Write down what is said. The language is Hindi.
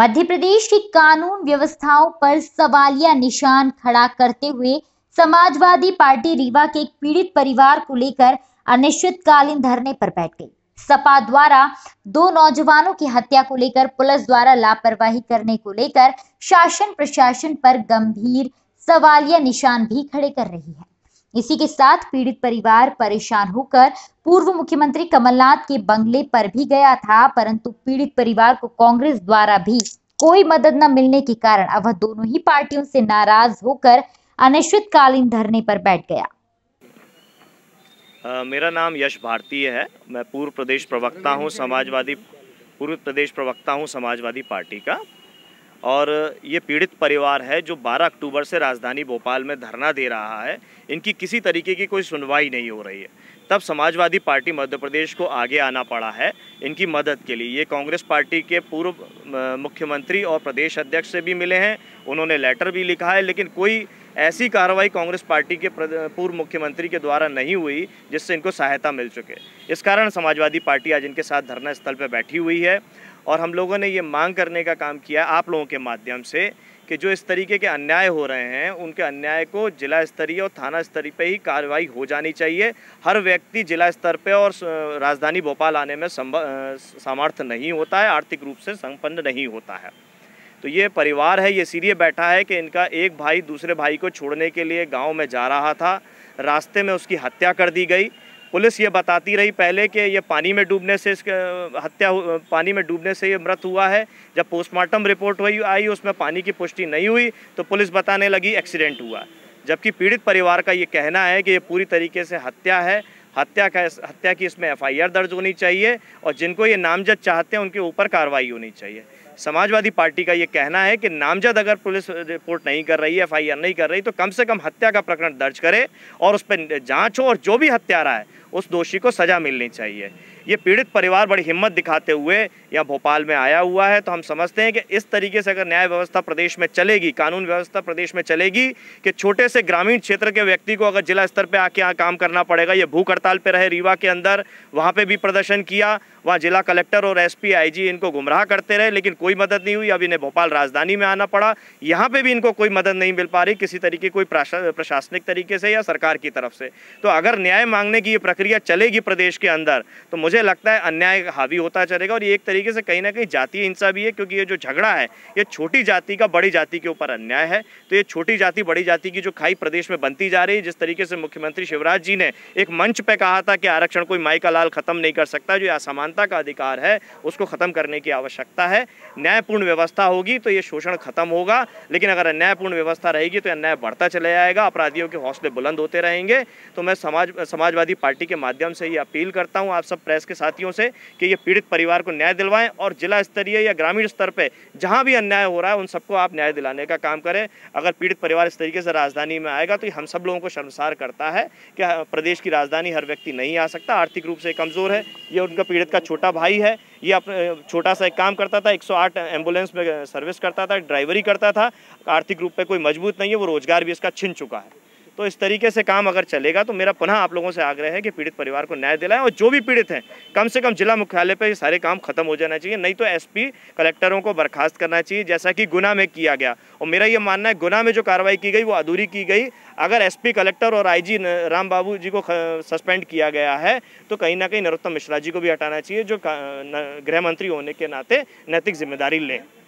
मध्य प्रदेश की कानून व्यवस्थाओं पर सवालिया निशान खड़ा करते हुए समाजवादी पार्टी रीवा के एक पीड़ित परिवार को लेकर अनिश्चितकालीन धरने पर बैठ गई सपा द्वारा दो नौजवानों की हत्या को लेकर पुलिस द्वारा लापरवाही करने को लेकर शासन प्रशासन पर गंभीर सवालिया निशान भी खड़े कर रही है इसी के साथ पीड़ित परिवार परेशान होकर पूर्व मुख्यमंत्री कमलनाथ के बंगले पर भी गया था परंतु पीड़ित परिवार को कांग्रेस द्वारा भी कोई मदद न मिलने के कारण अब दोनों ही पार्टियों से नाराज होकर अनिश्चितकालीन धरने पर बैठ गया आ, मेरा नाम यश भारतीय है मैं पूर्व प्रदेश प्रवक्ता हूँ समाजवादी पूर्व प्रदेश प्रवक्ता हूँ समाजवादी पार्टी का और ये पीड़ित परिवार है जो 12 अक्टूबर से राजधानी भोपाल में धरना दे रहा है इनकी किसी तरीके की कोई सुनवाई नहीं हो रही है तब समाजवादी पार्टी मध्य प्रदेश को आगे आना पड़ा है इनकी मदद के लिए ये कांग्रेस पार्टी के पूर्व मुख्यमंत्री और प्रदेश अध्यक्ष से भी मिले हैं उन्होंने लेटर भी लिखा है लेकिन कोई ऐसी कार्रवाई कांग्रेस पार्टी के पूर्व मुख्यमंत्री के द्वारा नहीं हुई जिससे इनको सहायता मिल चुके इस कारण समाजवादी पार्टी आज इनके साथ धरना स्थल पर बैठी हुई है और हम लोगों ने ये मांग करने का काम किया आप लोगों के माध्यम से कि जो इस तरीके के अन्याय हो रहे हैं उनके अन्याय को जिला स्तरीय और थाना स्तरीय पे ही कार्रवाई हो जानी चाहिए हर व्यक्ति जिला स्तर पे और राजधानी भोपाल आने में सामर्थ्य नहीं होता है आर्थिक रूप से संपन्न नहीं होता है तो ये परिवार है ये सीरिए बैठा है कि इनका एक भाई दूसरे भाई को छोड़ने के लिए गाँव में जा रहा था रास्ते में उसकी हत्या कर दी गई पुलिस ये बताती रही पहले कि ये पानी में डूबने से इसके हत्या पानी में डूबने से ये मृत हुआ है जब पोस्टमार्टम रिपोर्ट हुई आई उसमें पानी की पुष्टि नहीं हुई तो पुलिस बताने लगी एक्सीडेंट हुआ जबकि पीड़ित परिवार का ये कहना है कि ये पूरी तरीके से हत्या है हत्या का हत्या की इसमें एफआईआर दर्ज होनी चाहिए और जिनको ये नामजद चाहते हैं उनके ऊपर कार्रवाई होनी चाहिए समाजवादी पार्टी का ये कहना है कि नामजद अगर पुलिस रिपोर्ट नहीं कर रही है एफ नहीं कर रही तो कम से कम हत्या का प्रकरण दर्ज करे और उस पर जाँच हो और जो भी हत्यारा है उस दोषी को सज़ा मिलनी चाहिए ये पीड़ित परिवार बड़ी हिम्मत दिखाते हुए यहाँ भोपाल में आया हुआ है तो हम समझते हैं कि इस तरीके से अगर न्याय व्यवस्था प्रदेश में चलेगी कानून व्यवस्था प्रदेश में चलेगी कि छोटे से ग्रामीण क्षेत्र के व्यक्ति को अगर जिला स्तर पर आके यहाँ काम करना पड़ेगा ये भूख हड़ताल पर रहे रीवा के अंदर वहाँ पर भी प्रदर्शन किया वहाँ जिला कलेक्टर और एस पी इनको गुमराह करते रहे लेकिन कोई मदद नहीं हुई अब इन्हें भोपाल राजधानी में आना पड़ा यहाँ पर भी इनको कोई मदद नहीं मिल पा रही किसी तरीके कोई प्रशासनिक तरीके से या सरकार की तरफ से तो अगर न्याय मांगने की ये प्रक्रिया प्रक्रिया चलेगी प्रदेश के अंदर तो मुझे लगता है अन्याय हावी होता चलेगा और ये एक तरीके से कहीं ना कहीं जातीय हिंसा भी है क्योंकि ये जो झगड़ा है ये छोटी जाति का बड़ी जाति के ऊपर अन्याय है तो ये छोटी जाति बड़ी जाति की जो खाई प्रदेश में बनती जा रही है जिस तरीके से मुख्यमंत्री शिवराज जी ने एक मंच पर कहा था कि आरक्षण कोई माई का लाल खत्म नहीं कर सकता जो असमानता का अधिकार है उसको खत्म करने की आवश्यकता है न्यायपूर्ण व्यवस्था होगी तो ये शोषण खत्म होगा लेकिन अगर अन्यायपूर्ण व्यवस्था रहेगी तो अन्याय बढ़ता चला जाएगा अपराधियों के हौसले बुलंद होते रहेंगे तो मैं समाज समाजवादी पार्टी के माध्यम से ये अपील करता हूँ आप सब प्रेस के साथियों से कि ये पीड़ित परिवार को न्याय दिलवाएं और जिला स्तरीय या ग्रामीण स्तर पर जहाँ भी अन्याय हो रहा है उन सबको आप न्याय दिलाने का काम करें अगर पीड़ित परिवार इस तरीके से राजधानी में आएगा तो हम सब लोगों को शर्मसार करता है कि प्रदेश की राजधानी हर व्यक्ति नहीं आ सकता आर्थिक रूप से कमज़ोर है ये उनका पीड़ित का छोटा भाई है ये अपने छोटा सा एक काम करता था 108 एम्बुलेंस में सर्विस करता था ड्राइवरी करता था आर्थिक रूप पे कोई मजबूत नहीं है वो रोज़गार भी इसका छिन चुका है तो इस तरीके से काम अगर चलेगा तो मेरा पुनः आप लोगों से आग्रह है कि पीड़ित परिवार को न्याय दिलाएं और जो भी पीड़ित हैं कम से कम जिला मुख्यालय पर ये सारे काम खत्म हो जाना चाहिए नहीं तो एसपी कलेक्टरों को बर्खास्त करना चाहिए जैसा कि गुना में किया गया और मेरा ये मानना है गुना में जो कार्रवाई की गई वो अधूरी की गई अगर एस कलेक्टर और आई राम बाबू जी को सस्पेंड किया गया है तो कहीं ना कहीं नरोत्तम मिश्रा जी को भी हटाना चाहिए जो गृह मंत्री होने के नाते नैतिक जिम्मेदारी लें